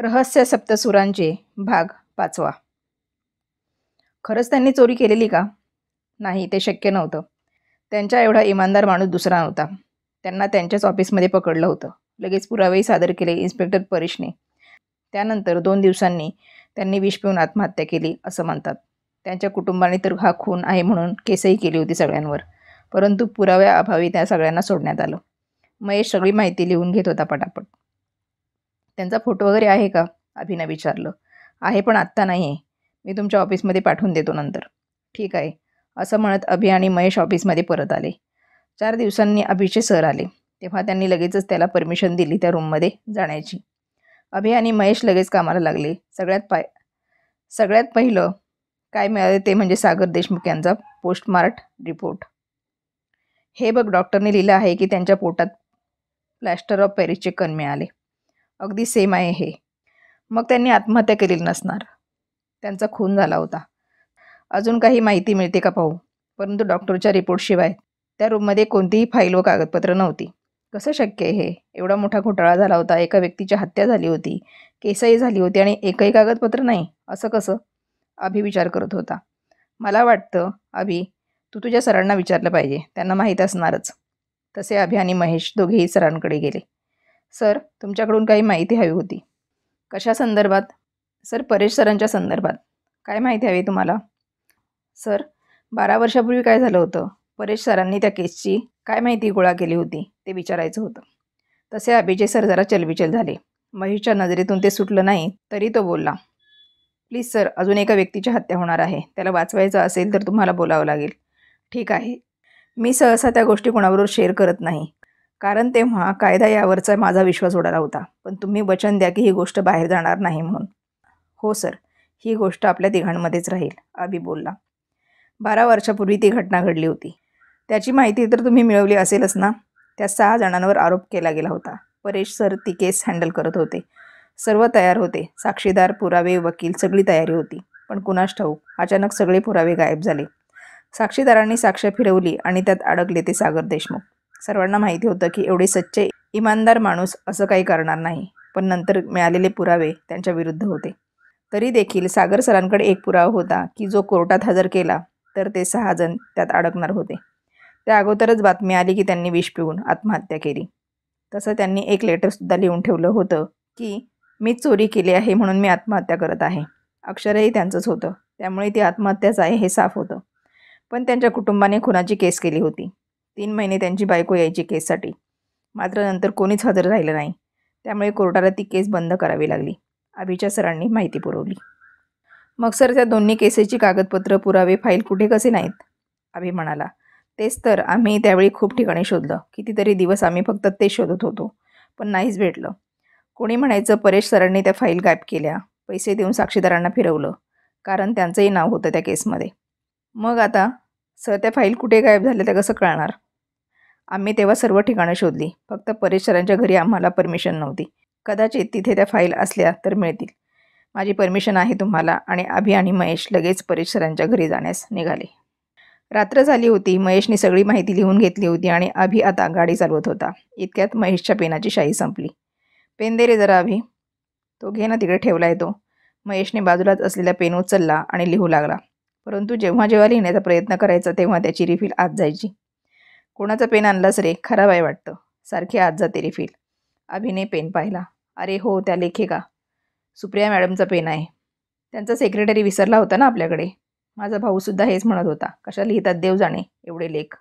रहस्य सप्तसुरांचे भाग पाचवा खरंच त्यांनी चोरी केलेली का नाही ते शक्य नव्हतं त्यांच्या एवढा इमानदार माणूस दुसरा नव्हता त्यांना त्यांच्याच ऑफिसमध्ये पकडलं होतं लगेच पुरावेही सादर केले इन्स्पेक्टर परेशने त्यानंतर दोन दिवसांनी त्यांनी विष पिऊन आत्महत्या केली असं म्हणतात त्यांच्या कुटुंबाने तर हा खून आहे म्हणून केसही केली होती सगळ्यांवर परंतु पुराव्याअभावी त्या सगळ्यांना सोडण्यात आलं महेश सगळी माहिती लिहून घेत होता पटापट त्यांचा फोटो वगैरे आहे का अभिनं विचारलं आहे पण आत्ता नाही आहे मी तुमच्या ऑफिसमध्ये पाठवून देतो नंतर ठीक आहे असं म्हणत अभि आणि महेश ऑफिसमध्ये परत आले चार दिवसांनी अभिचे सर आले तेव्हा त्यांनी लगेचच त्याला परमिशन दिली त्या रूममध्ये जाण्याची अभि आणि महेश लगेच कामाला लागले सगळ्यात पाय सगळ्यात पहिलं काय मिळाले ते म्हणजे सागर देशमुख यांचा पोस्टमार्ट रिपोर्ट हे बघ डॉक्टरने लिहिलं आहे की त्यांच्या पोटात प्लॅस्टर ऑफ पॅरिसचे कण मिळाले अगदी सेम आहे हे मग त्यांनी आत्महत्या केलेली नसणार त्यांचा खून झाला होता अजून काही माहिती मिळते का पाहू परंतु डॉक्टरच्या रिपोर्टशिवाय त्या रूममध्ये कोणतीही फाईल व कागदपत्र नव्हती कसं शक्य आहे हे एवढा मोठा घोटाळा झाला होता एका व्यक्तीची हत्या झाली होती केसही झाली होती आणि एकही कागदपत्र नाही असं कसं अभि विचार करत होता मला वाटतं अभि तू तुझ्या सरांना विचारलं पाहिजे त्यांना माहीत असणारच तसे अभि आणि महेश दोघेही सरांकडे गेले सर तुमच्याकडून काही माहिती हवी होती कशा संदर्भात सर परेश सरांच्या संदर्भात काय माहिती हवी तुम्हाला सर बारा वर्षापूर्वी काय झालं होतं परेश सरांनी त्या केसची काय माहिती गोळा केली होती ते विचारायचं होतं तसे अभिजय सर जरा चलबिचल झाले महेशच्या नजरेतून ते सुटलं नाही तरी तो बोलला प्लीज सर अजून एका व्यक्तीची हत्या होणार आहे त्याला वाचवायचं असेल तर तुम्हाला बोलावं लागेल ठीक आहे मी सहसा त्या गोष्टी कोणाबरोबर शेअर करत नाही कारण तेव्हा कायदा यावरचा माझा विश्वास उडाला होता पण तुम्ही वचन द्या की ही गोष्ट बाहेर जाणार नाही म्हणून हो सर ही गोष्ट आपल्या तिघांमध्येच राहील आबी बोलला बारा वर्षापूर्वी ती घटना घडली होती त्याची माहिती तर तुम्ही मिळवली असेलच ना त्या सहा जणांवर आरोप केला गेला होता परेश सर ती केस हँडल करत होते सर्व तयार होते साक्षीदार पुरावे वकील सगळी तयारी होती पण कुणास ठाऊक अचानक सगळे पुरावे गायब झाले साक्षीदारांनी साक्ष फिरवली आणि त्यात अडकले ते सागर देशमुख सर्वांना माहिती होतं की एवढे सच्चे इमानदार माणूस असं काही करणार नाही पण नंतर मिळालेले पुरावे त्यांच्या विरुद्ध होते तरी देखील सागर सरांकडे एक पुरावा होता की जो कोर्टात हजर केला तर ते सहा जण त्यात अडकणार होते त्या अगोदरच बातमी आली की त्यांनी विष पिऊन आत्महत्या केली तसं त्यांनी एक लेटरसुद्धा लिहून ठेवलं होतं की मी चोरी केली आहे म्हणून मी आत्महत्या करत आहे अक्षरही त्यांचंच होतं त्यामुळे ती आत्महत्याच आहे हे साफ होतं पण त्यांच्या कुटुंबाने खुनाची केस केली होती तीन महिने त्यांची बायको यायची केससाठी मात्र नंतर कोणीच हजर राहिलं नाही त्यामुळे कोर्टाला ती केस बंद करावी लागली अभिच्या सरांनी माहिती पुरवली मग सर त्या दोन्ही केसेची कागदपत्र पुरावे फाईल कुठे कसे नाहीत अभि म्हणाला तेच तर आम्ही त्यावेळी खूप ठिकाणी शोधलं कितीतरी दिवस आम्ही फक्त ते शोधत होतो पण नाहीच भेटलं कोणी म्हणायचं परेश सरांनी त्या फाईल गायब केल्या पैसे देऊन साक्षीदारांना फिरवलं कारण त्यांचंही नाव होतं त्या केसमध्ये मग आता सर त्या फाईल कुठे गायब झाल्या त्या कसं कळणार आम्ही तेव्हा सर्व ठिकाणं शोधली फक्त परिसरांच्या घरी आम्हाला परमिशन नव्हती कदाचित तिथे त्या फाईल असल्या तर मिळतील माझी परमिशन आहे तुम्हाला आणि अभि आणि महेश लगेच परेशरांच्या घरी जाण्यास निघाले रात्र झाली होती महेशने सगळी माहिती लिहून घेतली होती आणि अभि आता गाडी चालवत होता इतक्यात महेशच्या पेनाची शाई संपली पेन दे रे जरा अभि तो घे ना तिकडे ठेवला येतो महेशने बाजूलाच असलेला पेन उचलला आणि लिहू लागला परंतु जेव्हा जेव्हा लिहिण्याचा प्रयत्न करायचा तेव्हा त्याची रिफिल आत जायची कोणाचा पेन आणलास रे खराब आहे वाटतं सारखी आज जाते रे फील अभिने पेन पाहिला अरे हो त्या का सुप्रिया मॅडमचा पेन आहे त्यांचा सेक्रेटरी विसरला होता ना आपल्याकडे माझा भाऊसुद्धा हेच म्हणत होता कशा लिहितात देव जाणे एवढे लेख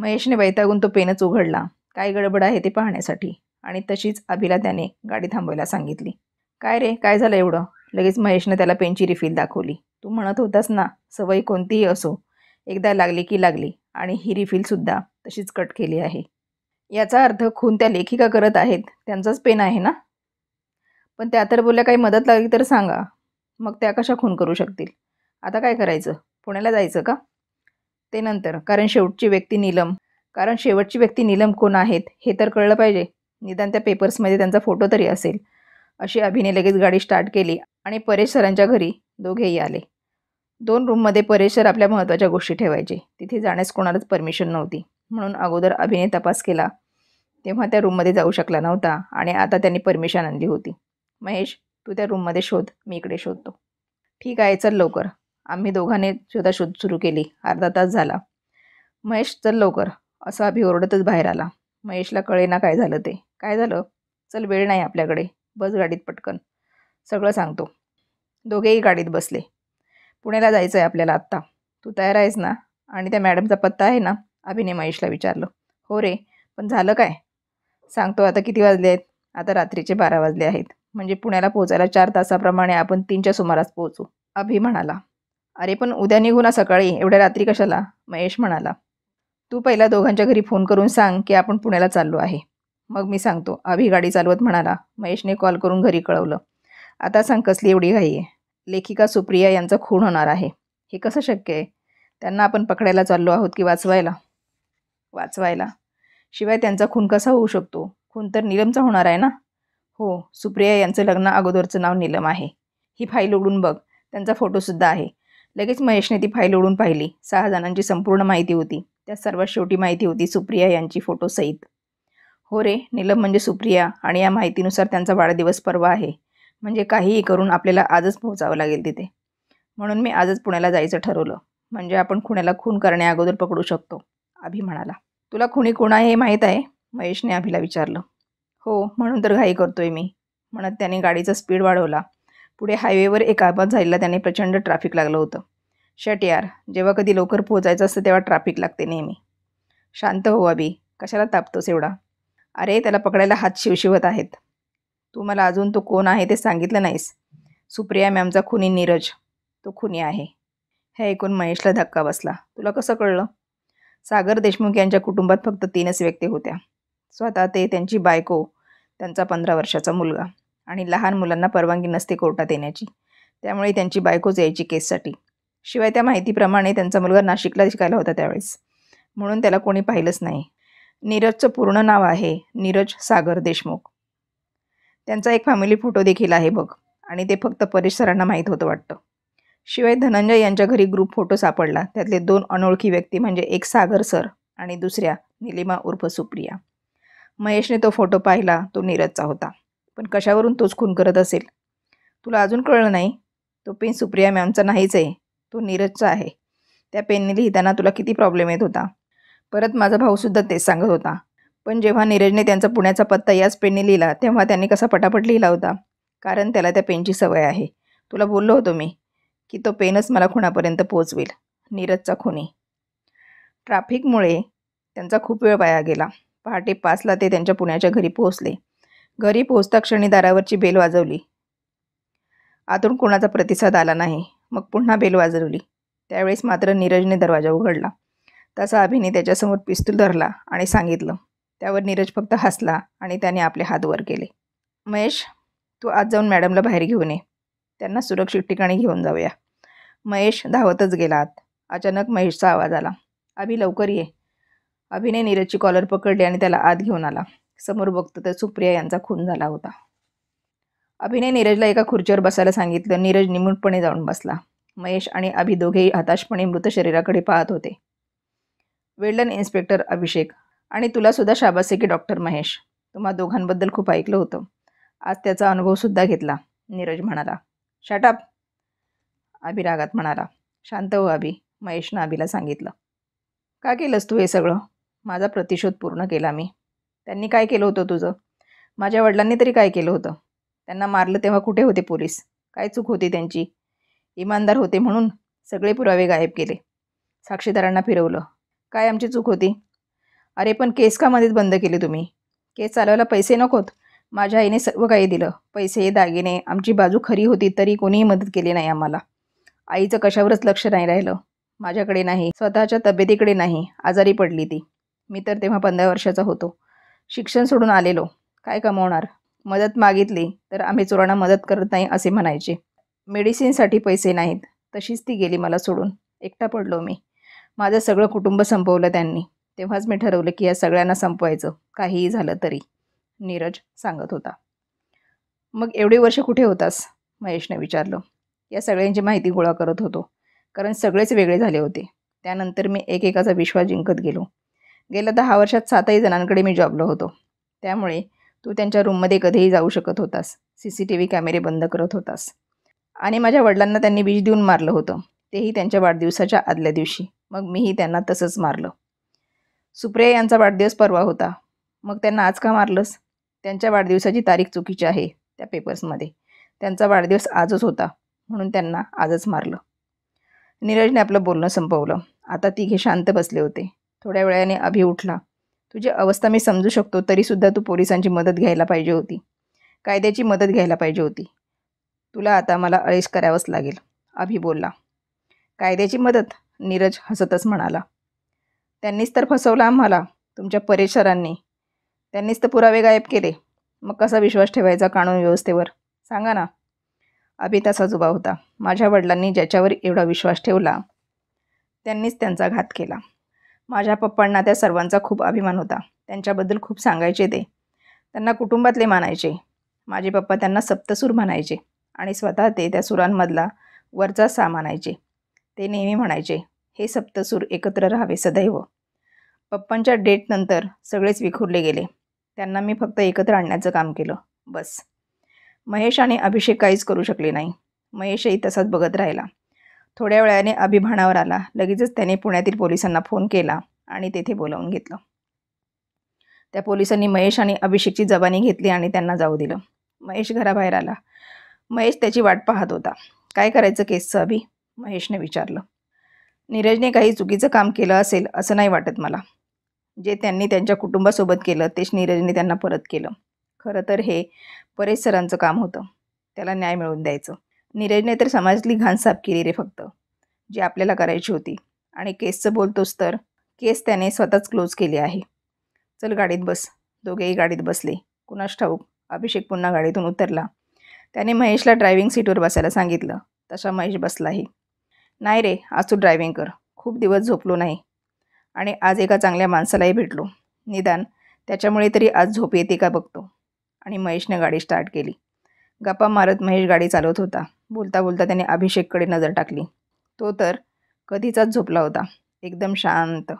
महेशने वैतागून तो पेनच उघडला काय गडबड आहे ते पाहण्यासाठी आणि तशीच अभिला त्याने गाडी थांबवायला सांगितली काय रे काय झालं एवढं लगेच महेशने त्याला पेनची रिफिल दाखवली तू म्हणत होतास ना सवय कोणतीही असो एकदा लागली की लागली आणि ही रिफिलसुद्धा तशीच कट केली आहे याचा अर्थ खून त्या लेखिका करत आहेत त्यांचाच पेन आहे ना पण त्या तर बोलल्या काही मदत लागली तर सांगा मग त्या कशा खून करू शकतील आता काय करायचं पुण्याला जायचं का ते नंतर कारण शेवटची व्यक्ती नीलम कारण शेवटची व्यक्ती नीलम कोण आहेत हे तर कळलं पाहिजे निदान त्या पेपर्समध्ये त्यांचा फोटो तरी असेल अशी अभिने लगेच गाडी स्टार्ट केली आणि परेश सरांच्या घरी दोघेही आले दोन रूममध्ये परेशर आपल्या महत्त्वाच्या गोष्टी ठेवायचे तिथे जाण्यास कोणालाच परमिशन नव्हती म्हणून अगोदर अभिने तपास केला तेव्हा त्या रूममध्ये जाऊ शकला नव्हता आणि आता त्यांनी परमिशन आणली होती महेश तू त्या रूममध्ये शोध मी इकडे शोधतो ठीक आहे चल लवकर आम्ही दोघांनी शोधा शोध सुरू केली अर्धा तास झाला महेश चल लवकर असा अभि ओरडतच बाहेर आला महेशला कळे ना काय झालं ते काय झालं चल वेळ नाही आपल्याकडे बस गाडीत पटकन सगळं सांगतो दोघेही गाडीत बसले पुण्याला जायचं आहे आपल्याला आत्ता तू तयार आहेस ना आणि त्या मॅडमचा पत्ता आहे ना अभिने महेशला विचारलं हो रे पण झालं काय सांगतो आता किती वाजले आहेत आता रात्रीचे बारा वाजले आहेत म्हणजे पुण्याला पोहोचायला चार तासाप्रमाणे आपण तीनच्या सुमारास पोहोचू अभि म्हणाला अरे पण उद्या निघू ना सकाळी एवढ्या रात्री कशाला महेश म्हणाला तू पहिला दोघांच्या घरी फोन करून सांग की आपण पुण्याला चाललो आहे मग मी सांगतो अभि गाडी चालवत म्हणाला महेशने कॉल करून घरी कळवलं आता सांग कसली एवढी घाई आहे लेखिका सुप्रिया यांचा खून होणार आहे हे कसं शक्य आहे त्यांना आपण पकडायला चाललो आहोत की वाचवायला वाचवायला शिवाय त्यांचा खून कसा होऊ शकतो खून तर नीलमचा होणार आहे ना हो सुप्रिया यांचं लग्न अगोदरचं नाव नीलम आहे ही फाईल उघडून बघ त्यांचा फोटोसुद्धा आहे लगेच महेशने ती फाईल उघडून पाहिली सहा जणांची संपूर्ण माहिती होती त्यात सर्वात शेवटी माहिती होती सुप्रिया यांची फोटोसहित हो रे नीलम म्हणजे सुप्रिया आणि या माहितीनुसार त्यांचा वाढदिवस पर्व आहे म्हणजे काहीही करून आपल्याला आजच पोहोचावं लागेल तिथे म्हणून मी आजच पुण्याला जायचं ठरवलं म्हणजे आपण खुण्याला खून करण्या अगोदर पकडू शकतो अभि म्हणाला तुला खुणी कोण आहे हे माहीत आहे महेशने अभिला विचारलं हो म्हणून तर घाई करतोय मी म्हणत त्याने गाडीचा स्पीड वाढवला पुढे हायवेवर एक अपघात झालेला त्याने प्रचंड ट्रॅफिक लागलं होतं शट यार जेव्हा कधी लवकर पोहोचायचं असतं तेव्हा ट्रॅफिक लागते नेहमी शांत हो अभि कशाला तापतोस एवढा अरे त्याला पकडायला हात शिवशिवत आहेत तू मला अजून तो कोण आहे ते सांगितलं नाहीस सुप्रिया मॅमचा खुनी नीरज तो खुनी आहे हे ऐकून महेशला धक्का बसला तुला कसं कळलं सागर देशमुख यांच्या कुटुंबात फक्त तीनच व्यक्ती होत्या स्वतः ते त्यांची बायको त्यांचा पंधरा वर्षाचा मुलगा आणि लहान मुलांना परवानगी नसते कोर्टात येण्याची त्यामुळे त्यांची बायकोच यायची केससाठी शिवाय त्या माहितीप्रमाणे त्यांचा मुलगा नाशिकला शिकायला होता त्यावेळेस म्हणून त्याला कोणी पाहिलंच नाही नीरजचं पूर्ण नाव आहे नीरज सागर देशमुख त्यांचा एक फॅमिली फोटो देखील आहे बघ आणि ते फक्त परेश सरांना माहीत होतं वाटतं शिवाय धनंजय यांच्या घरी ग्रुप फोटो सापडला त्यातले दोन अनोळखी व्यक्ती म्हणजे एक सागर सर आणि दुसऱ्या निलिमा उर्फ सुप्रिया महेशने तो फोटो पाहिला तो नीरजचा होता पण कशावरून तोच खून करत असेल तुला अजून कळलं नाही तो पेन सुप्रिया मॅमचा नाहीच आहे तो नीरजचा आहे त्या पेनने लिहिताना तुला किती प्रॉब्लेम येत होता परत माझा भाऊसुद्धा तेच सांगत होता पण जेव्हा नीरजने त्यांचा पुण्याचा पत्ता याच पेनने लिहिला तेव्हा त्यांनी कसा पटापट लिहिला होता कारण त्याला त्या पेनची सवय आहे तुला बोललो होतो मी की तो पेनच मला खुणापर्यंत पोचवेल नीरजचा खुनी ट्रॅफिकमुळे त्यांचा खूप वेळ वाया गेला पहाटे पाचला ते त्यांच्या पुण्याच्या घरी पोहोचले घरी पोहोचता क्षणी दारावरची बेल वाजवली आतून कोणाचा प्रतिसाद आला नाही मग पुन्हा बेल वाजवली त्यावेळेस मात्र नीरजने दरवाजा उघडला तसा अभिने त्याच्यासमोर पिस्तूल धरला आणि सांगितलं त्यावर नीरज फक्त हसला आणि त्याने आपले हात वर केले महेश तू आज जाऊन मॅडमला बाहेर घेऊन ये त्यांना सुरक्षित ठिकाणी घेऊन जाऊया महेश धावतच गेला आत अचानक महेशचा आवाज आला अभि लवकर ये अभिने नीरजची कॉलर पकडली आणि त्याला आत घेऊन आला समोर बघतो तर सुप्रिया यांचा खून झाला होता अभिने नीरजला एका खुर्चीवर बसायला सांगितलं नीरज निमूटपणे जाऊन बसला महेश आणि अभि दोघेही हताशपणे मृत शरीराकडे पाहत होते वेल्डन इन्स्पेक्टर अभिषेक आणि तुलासुद्धा सुद्धा शाबासे की डॉक्टर महेश तुम्हा दोघांबद्दल खूप ऐकलं होतं आज त्याचा अनुभवसुद्धा घेतला नीरज म्हणाला शाटाप आबी रागात म्हणाला शांत हो आभी महेशनं आभीला सांगितलं का केलंस तू हे सगळं माझा प्रतिशोध पूर्ण केला मी त्यांनी काय केलं होतं तुझं माझ्या वडिलांनी तरी काय केलं होतं त्यांना मारलं तेव्हा कुठे होते पोलीस काय चूक होती त्यांची इमानदार होते म्हणून सगळे पुरावे गायब केले साक्षीदारांना फिरवलं काय आमची चूक होती अरे पण केस का मध्येच बंद केले तुम्ही केस चालवायला पैसे नकोत माझ्या आईने सर्व काही दिलं पैसे दागिने आमची बाजू खरी होती तरी कोणीही मदत केली नाही आम्हाला आईचं कशावरच लक्ष नाही राहिलं माझ्याकडे नाही स्वतःच्या तब्येतीकडे नाही आजारी पडली ती मी तर तेव्हा पंधरा वर्षाचा होतो शिक्षण सोडून आलेलो काय कमवणार मदत मागितली तर आम्ही चोरांना मदत करत नाही असे म्हणायचे मेडिसिनसाठी पैसे नाहीत तशीच ती गेली मला सोडून एकटा पडलो मी माझं सगळं कुटुंब संपवलं त्यांनी तेव्हाच मी ठरवलं की या सगळ्यांना संपवायचं काहीही झालं तरी नीरज सांगत होता मग एवढी वर्ष कुठे होतास महेशने विचारलं या सगळ्यांची माहिती गोळा करत होतो कारण सगळेच वेगळे झाले होते त्यानंतर मी एकेकाचा विश्वास जिंकत गेलो गेल्या दहा वर्षात सातही जणांकडे मी जॉबलो होतो त्यामुळे तू त्यांच्या रूममध्ये कधीही जाऊ शकत होतास सी सी टी व्ही कॅमेरे बंद करत होतास आणि माझ्या वडिलांना त्यांनी बीज देऊन मारलं होतं तेही त्यांच्या वाढदिवसाच्या आदल्या दिवशी मग मीही त्यांना तसंच मारलं सुप्रिया यांचा वाढदिवस परवा होता मग त्यांना आज का मारलंस त्यांच्या वाढदिवसाची तारीख चुकीची आहे त्या पेपर्समध्ये त्यांचा वाढदिवस आजच होता म्हणून त्यांना आजच मारलं नीरजने आपलं बोलणं संपवलं आता तिघे शांत बसले होते थोड्या वेळाने अभि उठला तुझी अवस्था मी समजू शकतो तरीसुद्धा तू पोलिसांची मदत घ्यायला पाहिजे होती कायद्याची मदत घ्यायला पाहिजे होती तुला आता मला अळेश करावंच लागेल अभि बोलला कायद्याची मदत नीरज हसतच म्हणाला त्यांनीच तर फसवलं आम्हाला तुमच्या परेशरांनी त्यांनीच तर पुरावे गायब केले मग कसा विश्वास ठेवायचा कानून व्यवस्थेवर सांगा ना अभिता जुबा होता माझ्या वडिलांनी ज्याच्यावर एवढा विश्वास ठेवला त्यांनीच त्यांचा घात केला माझ्या पप्पांना त्या सर्वांचा खूप अभिमान होता त्यांच्याबद्दल खूप सांगायचे ते त्यांना कुटुंबातले मानायचे माझे पप्पा त्यांना सप्तसूर म्हणायचे आणि स्वतः ते त्या सुरांमधला वरचा सा मानायचे ते नेहमी म्हणायचे हे सप्तसूर एकत्र राहावे सदैव पप्पांच्या डेटनंतर सगळेच विखुरले गेले त्यांना मी फक्त एकत्र आणण्याचं काम केलं बस महेश आणि अभिषेक काहीच करू शकले नाही महेशही तसाच बघत राहिला थोड्या वेळाने अभिभाणावर आला लगेचच त्याने पुण्यातील पोलिसांना फोन केला आणि तेथे बोलावून घेतलं त्या पोलिसांनी महेश आणि अभिषेकची जबानी घेतली आणि त्यांना जाऊ दिलं महेश घराबाहेर आला महेश त्याची वाट पाहत होता काय करायचं केसचं अभि महेशने विचारलं नीरजने काही चुकीचं काम केलं असेल असं नाही वाटत मला जे त्यांनी त्यांच्या कुटुंबासोबत केलं तेच नीरजने त्यांना परत केलं खरं तर हे परेश सरांचं काम होतं त्याला न्याय मिळवून द्यायचं नीरजने तर समाजातली घाण साफ केली रे फक्त जी आपल्याला करायची होती आणि केसचं बोलतोच तर केस त्याने स्वतःच क्लोज केली आहे चल गाडीत बस दोघेही गाडीत बसले कुणास ठाऊक अभिषेक पुन्हा गाडीतून उतरला त्याने महेशला ड्रायव्हिंग सीटवर बसायला सांगितलं तसा महेश बसलाही नाही रे आज तू ड्रायव्हिंग कर खूप दिवस झोपलो नाही आणि आज एका चांगल्या माणसालाही भेटलो निदान त्याच्यामुळे तरी आज झोप येते का बघतो आणि महेशने गाडी स्टार्ट केली गप्पा मारत महेश गाडी चालवत होता बोलता बोलता त्याने अभिषेककडे नजर टाकली तो तर कधीचाच झोपला होता एकदम शांत